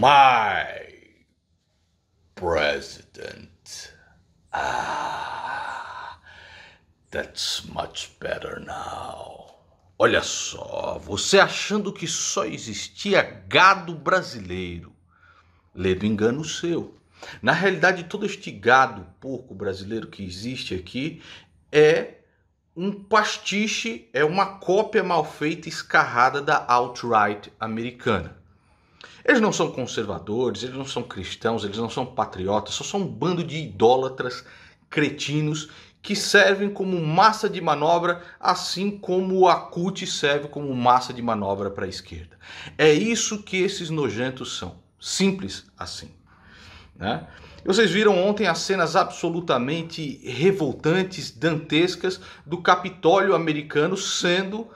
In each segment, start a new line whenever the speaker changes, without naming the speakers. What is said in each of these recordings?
my president. Ah, that's much better now. Olha só, você achando que só existia gado brasileiro. Ledo engano seu. Na realidade, todo este gado porco brasileiro que existe aqui é um pastiche, é uma cópia mal feita escarrada da alt-right americana. Eles não são conservadores, eles não são cristãos, eles não são patriotas, só são um bando de idólatras, cretinos que servem como massa de manobra, assim como a CUT serve como massa de manobra para a esquerda. É isso que esses nojentos são. Simples assim. Né? Vocês viram ontem as cenas absolutamente revoltantes, dantescas, do Capitólio americano sendo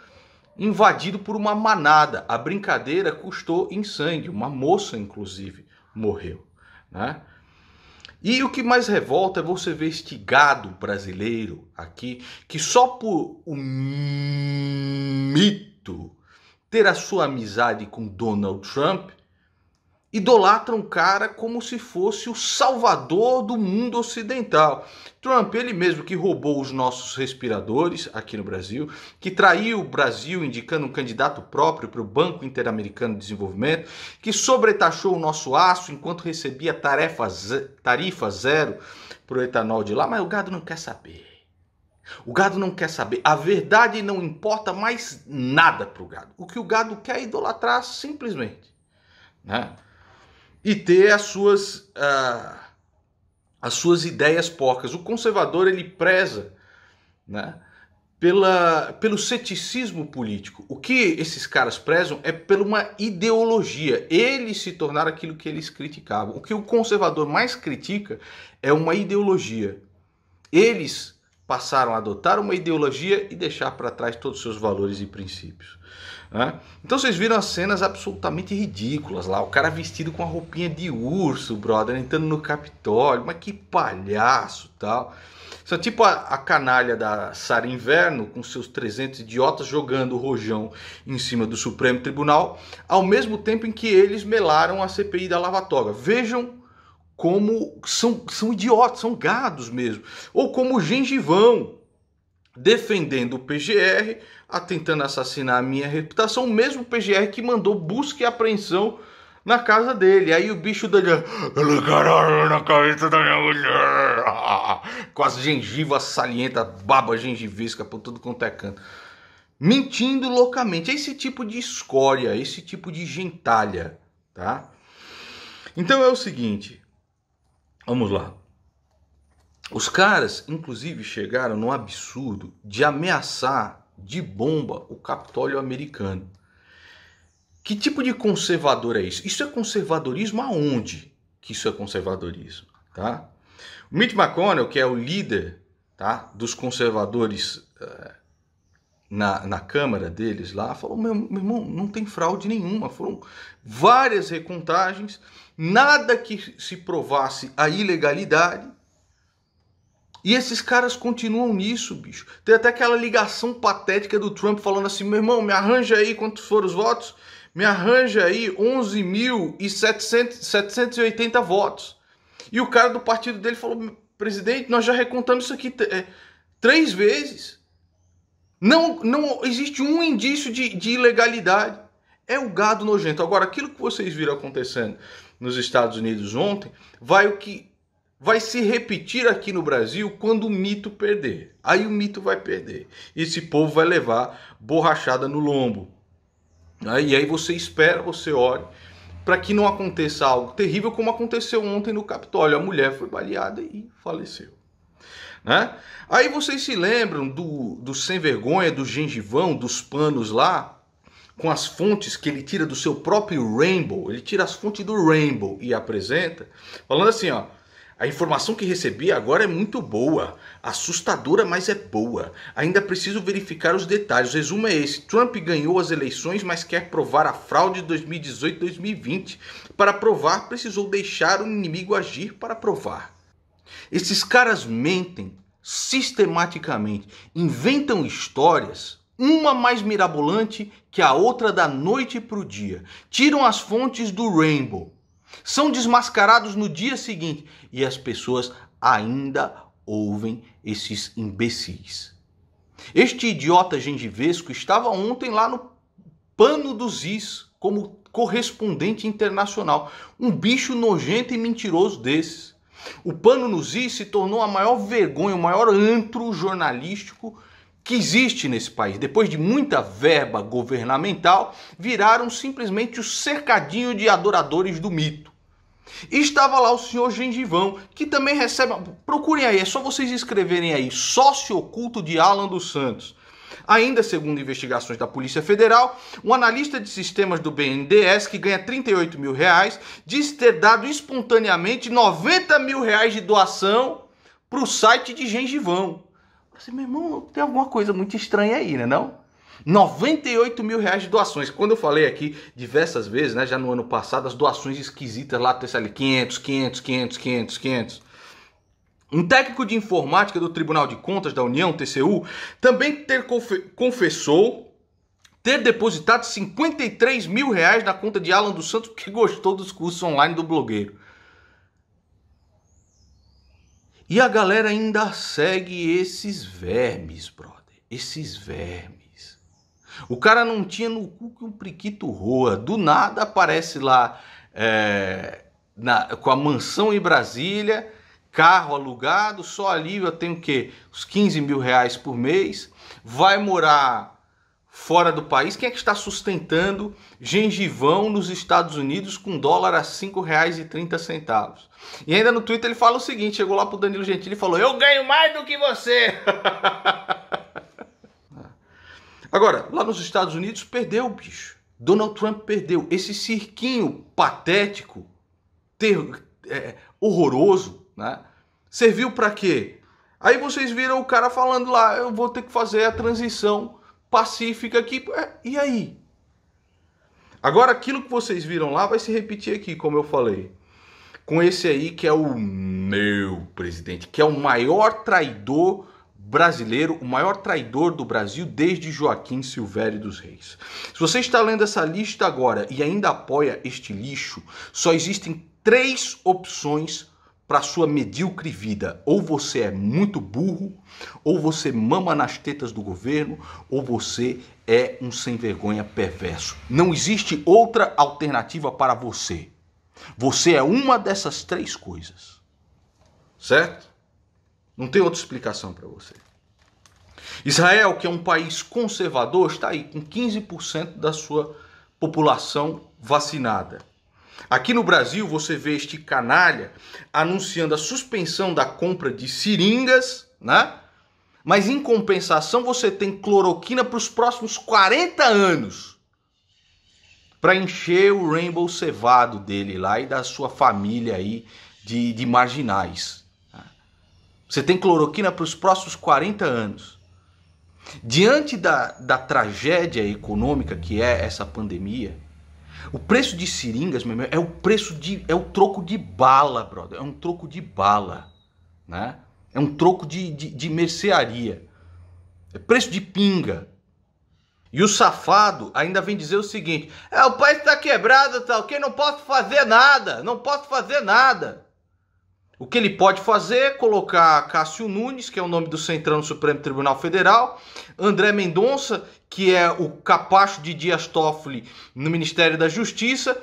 invadido por uma manada. A brincadeira custou em sangue, uma moça, inclusive, morreu. Né? E o que mais revolta é você ver este gado brasileiro aqui, que só por um mito ter a sua amizade com Donald Trump idolatram o cara como se fosse o salvador do mundo ocidental. Trump, ele mesmo que roubou os nossos respiradores aqui no Brasil, que traiu o Brasil indicando um candidato próprio para o Banco Interamericano de Desenvolvimento, que sobretaxou o nosso aço enquanto recebia tarefa, tarifa zero para o etanol de lá, mas o gado não quer saber. O gado não quer saber. A verdade não importa mais nada para o gado. O que o gado quer é idolatrar simplesmente. Né? e ter as suas, ah, as suas ideias porcas. O conservador ele preza né, pela, pelo ceticismo político. O que esses caras prezam é por uma ideologia. Eles se tornaram aquilo que eles criticavam. O que o conservador mais critica é uma ideologia. Eles passaram a adotar uma ideologia e deixar para trás todos os seus valores e princípios. Né? Então vocês viram as cenas absolutamente ridículas lá. O cara vestido com a roupinha de urso, brother, entrando no Capitólio. Mas que palhaço tal. São tipo a, a canalha da Sara Inverno, com seus 300 idiotas jogando o rojão em cima do Supremo Tribunal, ao mesmo tempo em que eles melaram a CPI da Lava Toga. Vejam como são, são idiotas, são gados mesmo. Ou como o gengivão, defendendo o PGR, atentando assassinar a minha reputação, mesmo o PGR que mandou busca e apreensão na casa dele. Aí o bicho dele. Ele na cabeça da minha mulher. Com as gengivas salientas, baba gengivisca por tudo quanto é canto. Mentindo loucamente. É esse tipo de escória, é esse tipo de gentalha, tá? Então é o seguinte. Vamos lá. Os caras, inclusive, chegaram no absurdo de ameaçar de bomba o Capitólio americano. Que tipo de conservador é isso? Isso é conservadorismo aonde que isso é conservadorismo, tá? O Mitch McConnell, que é o líder tá, dos conservadores eh, na, na Câmara deles lá, falou: meu, meu, irmão, não tem fraude nenhuma. Foram várias recontagens, nada que se provasse a ilegalidade. E esses caras continuam nisso, bicho. Tem até aquela ligação patética do Trump falando assim: meu irmão, me arranja aí quantos foram os votos, me arranja aí 11.780 votos. E o cara do partido dele falou: presidente, nós já recontamos isso aqui é, três vezes. Não, não existe um indício de, de ilegalidade. É o gado nojento. Agora, aquilo que vocês viram acontecendo nos Estados Unidos ontem vai o que vai se repetir aqui no Brasil quando o mito perder. Aí o mito vai perder. Esse povo vai levar borrachada no lombo. Né? E aí você espera, você ore para que não aconteça algo terrível como aconteceu ontem no Capitólio. A mulher foi baleada e faleceu. Né? Aí vocês se lembram do, do sem vergonha, do gengivão, dos panos lá, com as fontes que ele tira do seu próprio Rainbow. Ele tira as fontes do Rainbow e apresenta, falando assim: ó, a informação que recebi agora é muito boa, assustadora, mas é boa. Ainda preciso verificar os detalhes. O resumo é esse: Trump ganhou as eleições, mas quer provar a fraude de 2018-2020. Para provar, precisou deixar o inimigo agir para provar. Esses caras mentem sistematicamente, inventam histórias uma mais mirabolante que a outra da noite para o dia. Tiram as fontes do Rainbow, são desmascarados no dia seguinte e as pessoas ainda ouvem esses imbecis. Este idiota gengivesco estava ontem lá no pano dos is como correspondente internacional, um bicho nojento e mentiroso desses. O pano nos is se tornou a maior vergonha, o maior antro jornalístico que existe nesse país, depois de muita verba governamental, viraram simplesmente o cercadinho de adoradores do mito. E estava lá o senhor Gengivão, que também recebe. Procurem aí, é só vocês escreverem aí: sócio oculto de Alan dos Santos. Ainda segundo investigações da Polícia Federal, um analista de sistemas do BNDES, que ganha 38 mil reais, diz ter dado espontaneamente 90 mil reais de doação para o site de Gengivão. Assim, meu irmão, tem alguma coisa muito estranha aí, né não? 98 mil reais de doações. Quando eu falei aqui diversas vezes, né, já no ano passado, as doações esquisitas lá, ali 500, 500, 500, 500, 500. Um técnico de informática do Tribunal de Contas da União, TCU, também ter confe confessou ter depositado 53 mil reais na conta de Alan dos Santos porque gostou dos cursos online do blogueiro. E a galera ainda segue esses vermes, brother. Esses vermes. O cara não tinha no cu que um priquito roa. Do nada aparece lá é, na, com a mansão em Brasília, carro alugado, só ali eu tenho o quê? Uns 15 mil reais por mês. Vai morar fora do país? Quem é que está sustentando gengivão nos Estados Unidos com dólar a R$ 5,30? E ainda no Twitter ele fala o seguinte: chegou lá pro Danilo Gentili e falou: Eu ganho mais do que você! Agora, lá nos Estados Unidos perdeu o bicho. Donald Trump perdeu. Esse cirquinho patético, ter, é, horroroso, né? Serviu para quê? Aí vocês viram o cara falando lá, eu vou ter que fazer a transição pacífica que. É, e aí? Agora, aquilo que vocês viram lá vai se repetir aqui, como eu falei. Com esse aí que é o meu presidente, que é o maior traidor brasileiro, o maior traidor do Brasil desde Joaquim Silvério dos Reis. Se você está lendo essa lista agora e ainda apoia este lixo, só existem três opções para sua medíocre vida. Ou você é muito burro, ou você mama nas tetas do governo, ou você é um sem vergonha perverso. Não existe outra alternativa para você. Você é uma dessas três coisas. Certo? Não tem outra explicação para você. Israel, que é um país conservador, está aí com 15% da sua população vacinada. Aqui no Brasil você vê este canalha anunciando a suspensão da compra de seringas, né? Mas em compensação você tem cloroquina para os próximos 40 anos. Para encher o rainbow cevado dele lá e da sua família aí de, de marginais. Você tem cloroquina para os próximos 40 anos. Diante da, da tragédia econômica que é essa pandemia, o preço de seringas, meu irmão, é o preço de. é o troco de bala, brother. É um troco de bala. Né? É um troco de, de, de mercearia. É preço de pinga. E o safado ainda vem dizer o seguinte: é, o país está quebrado, tal, tá, que não posso fazer nada, não posso fazer nada. O que ele pode fazer é colocar Cássio Nunes, que é o nome do Centrão do Supremo Tribunal Federal, André Mendonça, que é o capacho de Dias Toffoli no Ministério da Justiça,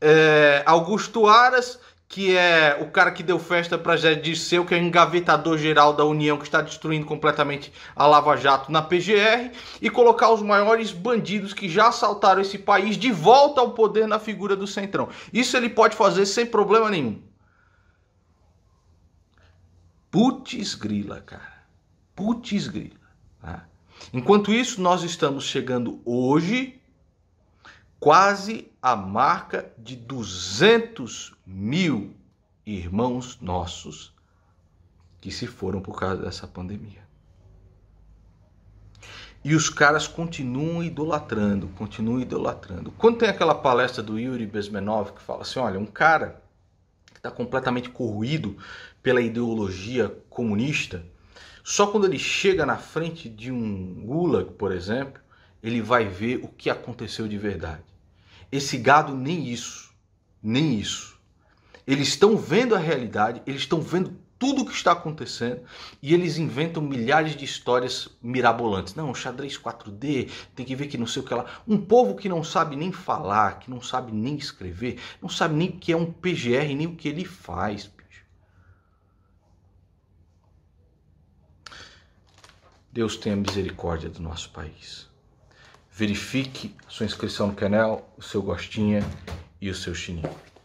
é, Augusto Aras, que é o cara que deu festa para Zé Dirceu, que é o engavetador geral da União, que está destruindo completamente a Lava Jato na PGR, e colocar os maiores bandidos que já assaltaram esse país de volta ao poder na figura do Centrão. Isso ele pode fazer sem problema nenhum. Putz grila, cara. Putz grila. Tá? Enquanto isso, nós estamos chegando hoje quase à marca de 200 mil irmãos nossos que se foram por causa dessa pandemia. E os caras continuam idolatrando, continuam idolatrando. Quando tem aquela palestra do Yuri Besmenov que fala assim: olha, um cara que está completamente corroído pela ideologia comunista, só quando ele chega na frente de um gulag, por exemplo, ele vai ver o que aconteceu de verdade. Esse gado nem isso, nem isso. Eles estão vendo a realidade, eles estão vendo tudo o que está acontecendo e eles inventam milhares de histórias mirabolantes. Não, xadrez 4D, tem que ver que não sei o que lá. Um povo que não sabe nem falar, que não sabe nem escrever, não sabe nem o que é um PGR, nem o que ele faz. Deus tenha misericórdia do nosso país. Verifique sua inscrição no canal, o seu gostinha e o seu chininho.